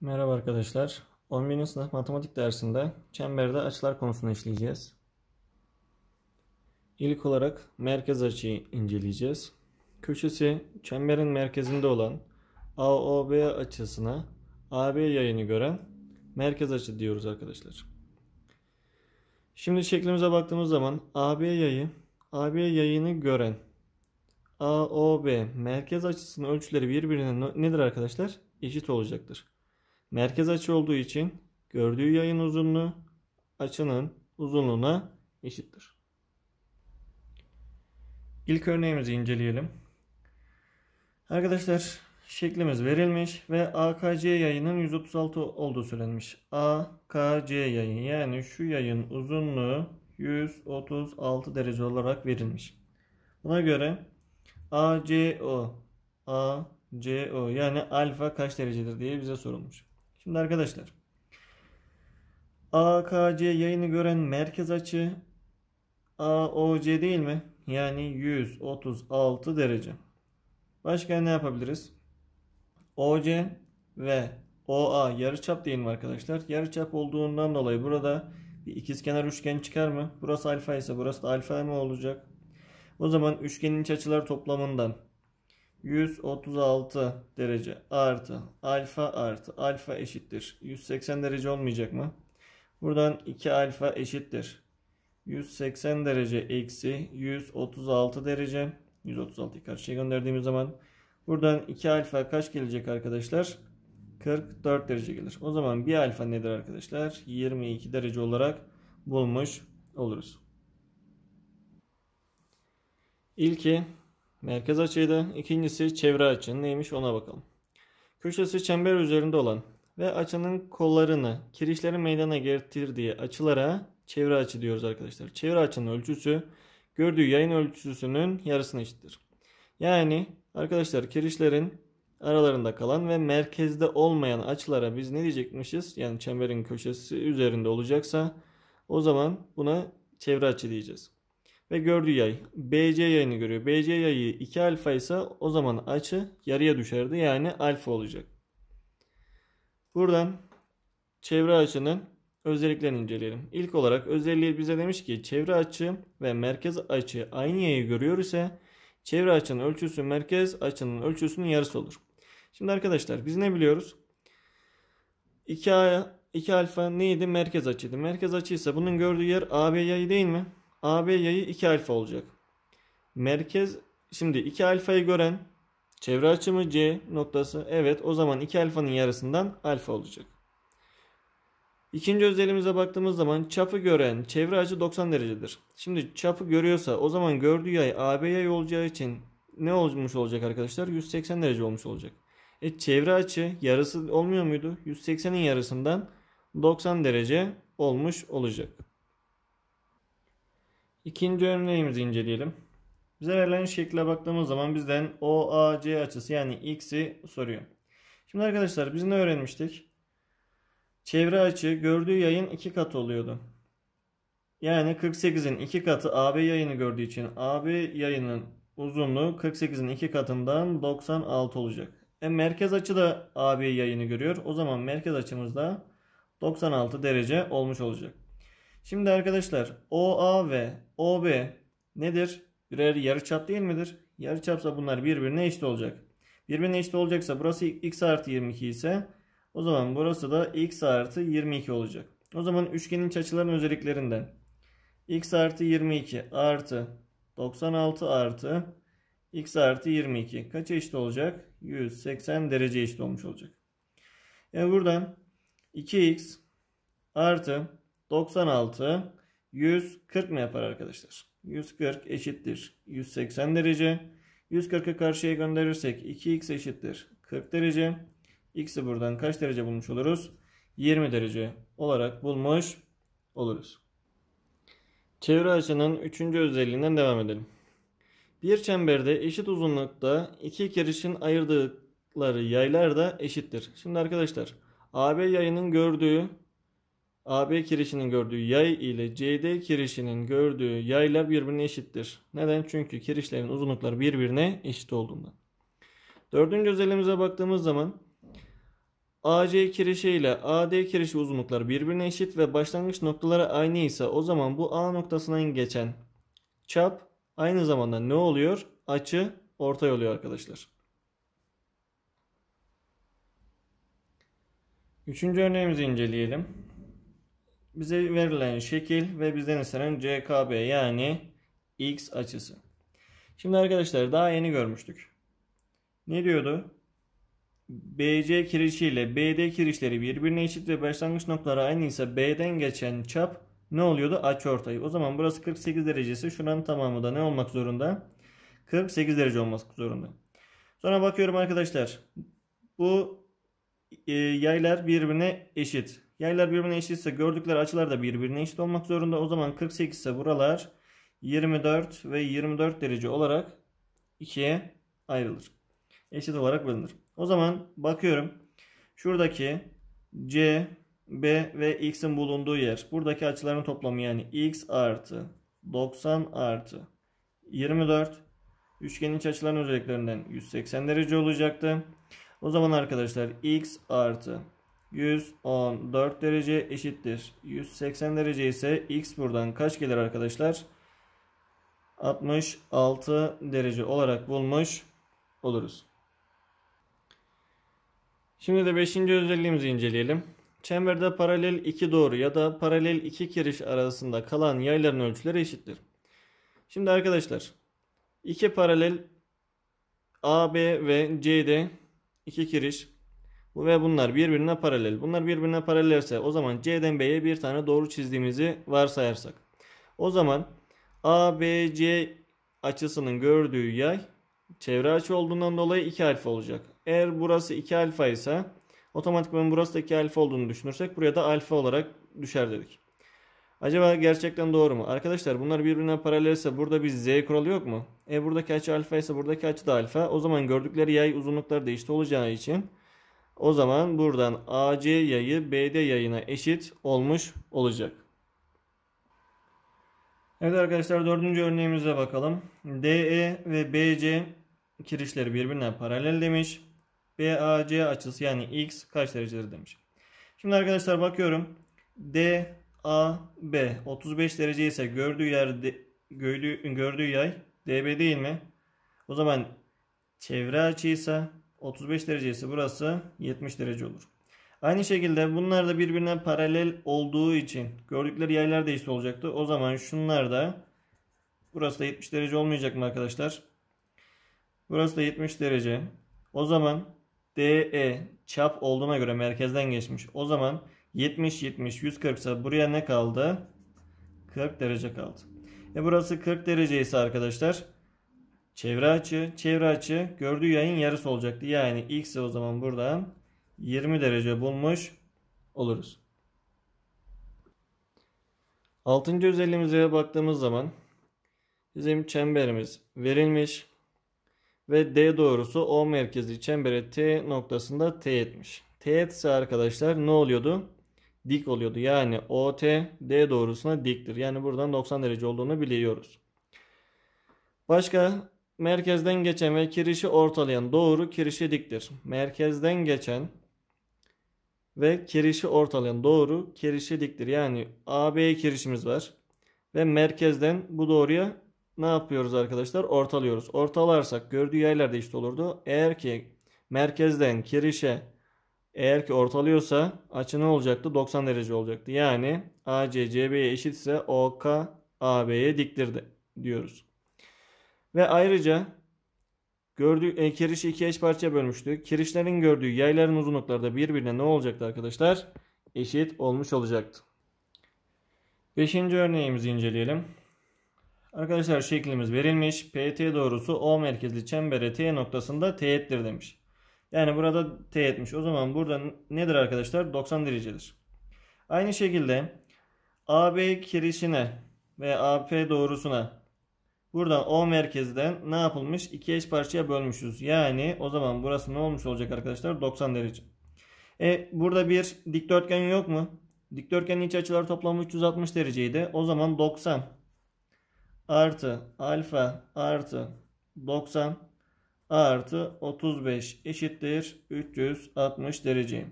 Merhaba arkadaşlar. 11. sınıf matematik dersinde çemberde açılar konusunu işleyeceğiz. İlk olarak merkez açıyı inceleyeceğiz. Köşesi çemberin merkezinde olan AOB açısına AB yayını gören merkez açı diyoruz arkadaşlar. Şimdi şeklimize baktığımız zaman AB yayı AB yayını gören AOB merkez açısının ölçüleri birbirine nedir arkadaşlar? Eşit olacaktır. Merkez açı olduğu için gördüğü yayın uzunluğu açının uzunluğuna eşittir. İlk örneğimizi inceleyelim. Arkadaşlar şeklimiz verilmiş ve AKC yayının 136 olduğu söylenmiş. AKC yayın yani şu yayın uzunluğu 136 derece olarak verilmiş. Buna göre ACO ACO yani alfa kaç derecedir diye bize sorulmuş. Şimdi arkadaşlar AKC yayını gören merkez açı AOC değil mi? Yani 136 derece. Başka ne yapabiliriz? OC ve OA yarıçap değil mi arkadaşlar? Yarıçap olduğundan dolayı burada bir ikizkenar üçgen çıkar mı? Burası alfa ise burası da alfa mı olacak? O zaman üçgenin iç açılar toplamından 136 derece artı alfa artı alfa eşittir. 180 derece olmayacak mı? Buradan 2 alfa eşittir. 180 derece eksi 136 derece. 136'yı karşıya gönderdiğimiz zaman buradan 2 alfa kaç gelecek arkadaşlar? 44 derece gelir. O zaman 1 alfa nedir arkadaşlar? 22 derece olarak bulmuş oluruz. İlki Merkez açıydı. İkincisi çevre açı. Neymiş ona bakalım. Köşesi çember üzerinde olan ve açının kollarını kirişlerin meydana getirdiği açılara çevre açı diyoruz arkadaşlar. Çevre açının ölçüsü gördüğü yayın ölçüsünün yarısına eşittir. Yani arkadaşlar kirişlerin aralarında kalan ve merkezde olmayan açılara biz ne diyecekmişiz? Yani çemberin köşesi üzerinde olacaksa o zaman buna çevre açı diyeceğiz ve gördüğü yay BC yayını görüyor. BC yayı 2 alfa ise o zaman açı yarıya düşerdi. Yani alfa olacak. Buradan çevre açının özelliklerini inceleyelim. İlk olarak özelliği bize demiş ki çevre açı ve merkez açı aynı yayı görüyor ise çevre açının ölçüsü merkez açının ölçüsünün yarısı olur. Şimdi arkadaşlar biz ne biliyoruz? 2 alfa neydi? Merkez açıydı. Merkez açıysa bunun gördüğü yer AB yayı değil mi? AB yayı 2 alfa olacak. Merkez şimdi 2 alfayı gören çevre açımı C noktası. Evet o zaman 2 alfanın yarısından alfa olacak. İkinci özelimize baktığımız zaman çapı gören çevre açı 90 derecedir. Şimdi çapı görüyorsa o zaman gördüğü yay AB yay olacağı için ne olmuş olacak arkadaşlar? 180 derece olmuş olacak. E çevre açı yarısı olmuyor muydu? 180'in yarısından 90 derece olmuş olacak. İkinci örneğimizi inceleyelim. Bize verilen şekle baktığımız zaman bizden OAC açısı yani x'i soruyor. Şimdi arkadaşlar biz ne öğrenmiştik? Çevre açı gördüğü yayın iki katı oluyordu. Yani 48'in iki katı AB yayını gördüğü için AB yayının uzunluğu 48'in iki katından 96 olacak. E merkez açı da AB yayını görüyor. O zaman merkez açımız da 96 derece olmuş olacak. Şimdi arkadaşlar OA ve OB nedir? Birer yarıçap değil midir? Yarıçapsa bunlar birbirine eşit olacak. Birbirine eşit olacaksa burası x artı 22 ise o zaman burası da x artı 22 olacak. O zaman üçgenin iç açıların özelliklerinden x artı 22 artı 96 artı x artı 22 kaç eşit olacak? 180 derece eşit olmuş olacak. Yani e buradan 2x artı 96, 140 mı yapar arkadaşlar? 140 eşittir 180 derece. 140'ı karşıya gönderirsek 2x eşittir 40 derece. X'i buradan kaç derece bulmuş oluruz? 20 derece olarak bulmuş oluruz. Çevre açının 3. özelliğinden devam edelim. Bir çemberde eşit uzunlukta iki kirişin ayırdıkları yaylar da eşittir. Şimdi arkadaşlar AB yayının gördüğü AB kirişinin gördüğü yay ile CD kirişinin gördüğü yaylar birbirine eşittir. Neden? Çünkü kirişlerin uzunlukları birbirine eşit olduğundan. Dördüncü özelliğimize baktığımız zaman AC kirişi ile AD kirişi uzunlukları birbirine eşit ve başlangıç noktaları aynı ise o zaman bu A noktasından geçen çap aynı zamanda ne oluyor? Açı ortay oluyor arkadaşlar. Üçüncü örneğimizi inceleyelim bize verilen şekil ve bizden istenen CKB yani X açısı. Şimdi arkadaşlar daha yeni görmüştük. Ne diyordu? BC kirişi ile BD kirişleri birbirine eşit ve başlangıç noktaları aynıysa B'den geçen çap ne oluyordu? Açıortay. O zaman burası 48 derecesi. Şuranın tamamı da ne olmak zorunda? 48 derece olmak zorunda. Sonra bakıyorum arkadaşlar. Bu e, yaylar birbirine eşit. Yaylar birbirine eşitse gördükleri açılar da birbirine eşit olmak zorunda. O zaman 48 ise buralar 24 ve 24 derece olarak ikiye ayrılır. Eşit olarak bölünür. O zaman bakıyorum. Şuradaki C, B ve X'in bulunduğu yer. Buradaki açıların toplamı yani X artı 90 artı 24 üçgenin iç açıların özelliklerinden 180 derece olacaktı. O zaman arkadaşlar X artı 114 derece eşittir. 180 derece ise x buradan kaç gelir arkadaşlar? 66 derece olarak bulmuş oluruz. Şimdi de 5. özelliğimizi inceleyelim. Çemberde paralel iki doğru ya da paralel iki kiriş arasında kalan yayların ölçüleri eşittir. Şimdi arkadaşlar iki paralel AB ve CD iki kiriş bu ve bunlar birbirine paralel. Bunlar birbirine paralelse o zaman C'den B'ye bir tane doğru çizdiğimizi varsayarsak. O zaman ABC açısının gördüğü yay çevre açı olduğundan dolayı 2 alfa olacak. Eğer burası 2 alfa ise otomatikman burası da 2 alfa olduğunu düşünürsek buraya da alfa olarak düşer dedik. Acaba gerçekten doğru mu? Arkadaşlar bunlar birbirine paralelse burada bir z kuralı yok mu? E buradaki açı alfa ise buradaki açı da alfa. O zaman gördükleri yay uzunlukları da işte olacağı için o zaman buradan AC yayı BD yayına eşit olmuş olacak. Evet arkadaşlar dördüncü örneğimize bakalım. DE ve BC kirişleri birbirine paralel demiş. BAC açısı yani X kaç derecedir demiş. Şimdi arkadaşlar bakıyorum. DAB 35 derece ise gördüğü yer gördüğü, gördüğü yay DB değil mi? O zaman çevre açıysa 35 derecesi burası 70 derece olur. Aynı şekilde bunlar da birbirine paralel olduğu için gördükleri yaylar da eşit olacaktı. O zaman şunlar da burası da 70 derece olmayacak mı arkadaşlar? Burası da 70 derece. O zaman DE çap olduğuna göre merkezden geçmiş. O zaman 70 70 140 ise buraya ne kaldı? 40 derece kaldı. E burası 40 derece ise arkadaşlar Çevre açı, çevre açı gördüğü yayın yarısı olacaktı. Yani x o zaman buradan 20 derece bulmuş oluruz. Altıncı özelliğimize baktığımız zaman bizim çemberimiz verilmiş ve D doğrusu O merkezli çembere T noktasında teğetmiş. Teğet ise arkadaşlar ne oluyordu? Dik oluyordu. Yani OT D doğrusuna diktir. Yani buradan 90 derece olduğunu biliyoruz. Başka merkezden geçen ve kirişi ortalayan doğru kirişi diktir. Merkezden geçen ve kirişi ortalayan doğru kirişi diktir. Yani AB kirişimiz var. Ve merkezden bu doğruya ne yapıyoruz arkadaşlar? Ortalıyoruz. Ortalarsak gördüğü yerler de işte olurdu. Eğer ki merkezden kirişe eğer ki ortalıyorsa açı ne olacaktı? 90 derece olacaktı. Yani AC CB'ye eşitse OK AB'ye diktirdi diyoruz. Ve ayrıca gördüğü e, kirişi iki eş parçaya bölmüştü. Kirişlerin gördüğü yayların uzunlukları da birbirine ne olacaktı arkadaşlar? Eşit olmuş olacaktı. Beşinci örneğimizi inceleyelim. Arkadaşlar şeklimiz verilmiş. PT doğrusu O merkezli çembere T noktasında teğettir demiş. Yani burada teğetmiş. O zaman burada nedir arkadaşlar? 90 derecedir. Aynı şekilde AB kirişine ve AP doğrusuna Buradan O merkezden ne yapılmış? 2 eş parçaya bölmüşüz. Yani o zaman burası ne olmuş olacak arkadaşlar? 90 derece. E burada bir dikdörtgen yok mu? Dikdörtgenin iç açıları toplamı 360 dereceydi. O zaman 90 artı alfa artı 90 artı 35 eşittir 360 derece.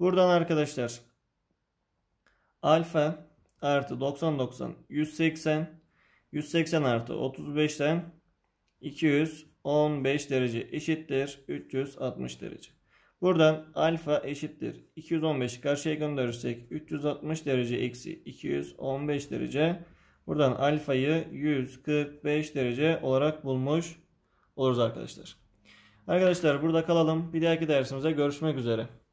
Buradan arkadaşlar alfa artı 90 90 180 180 artı 35'ten 215 derece eşittir 360 derece. Buradan alfa eşittir 215 karşıya gönderirsek 360 derece eksi 215 derece. Buradan alfayı 145 derece olarak bulmuş oluruz arkadaşlar. Arkadaşlar burada kalalım. Bir dahaki dersimize görüşmek üzere.